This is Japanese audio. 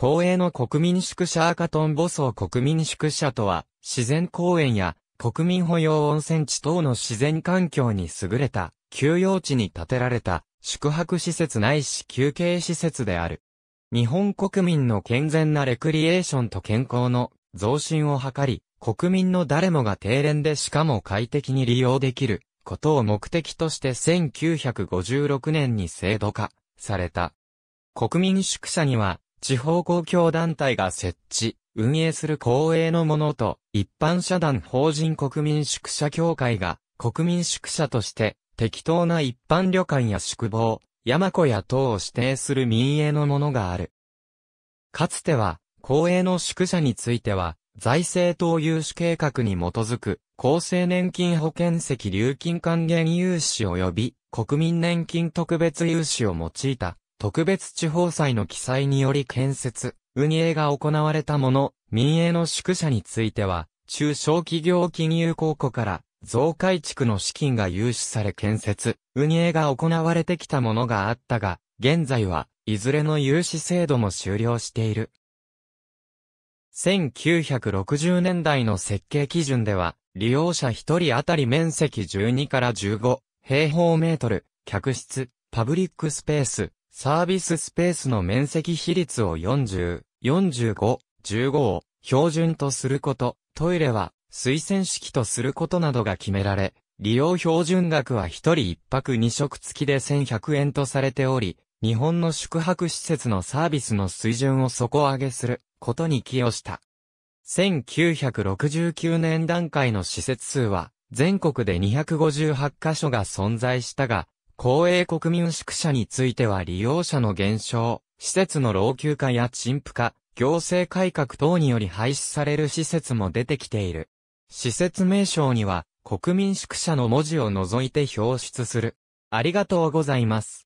公営の国民宿舎赤トンボ層国民宿舎とは、自然公園や国民保養温泉地等の自然環境に優れた休養地に建てられた宿泊施設ないし休憩施設である。日本国民の健全なレクリエーションと健康の増進を図り、国民の誰もが定連でしかも快適に利用できることを目的として1956年に制度化された。国民宿舎には地方公共団体が設置、運営する公営のものと、一般社団法人国民宿舎協会が、国民宿舎として、適当な一般旅館や宿坊、山子や等を指定する民営のものがある。かつては、公営の宿舎については、財政等融資計画に基づく、厚生年金保険籍流金還元融資及び、国民年金特別融資を用いた特別地方債の記載により建設、運営が行われたもの、民営の宿舎については、中小企業金融公庫から増改築の資金が融資され建設、運営が行われてきたものがあったが、現在はいずれの融資制度も終了している。1960年代の設計基準では、利用者1人当たり面積12から15平方メートル、客室、パブリックスペース、サービススペースの面積比率を40、45、15を標準とすること、トイレは推薦式とすることなどが決められ、利用標準額は1人1泊2食付きで1100円とされており、日本の宿泊施設のサービスの水準を底上げすることに寄与した。1969年段階の施設数は全国で258カ所が存在したが、公営国民宿舎については利用者の減少、施設の老朽化や陳腐化、行政改革等により廃止される施設も出てきている。施設名称には、国民宿舎の文字を除いて表出する。ありがとうございます。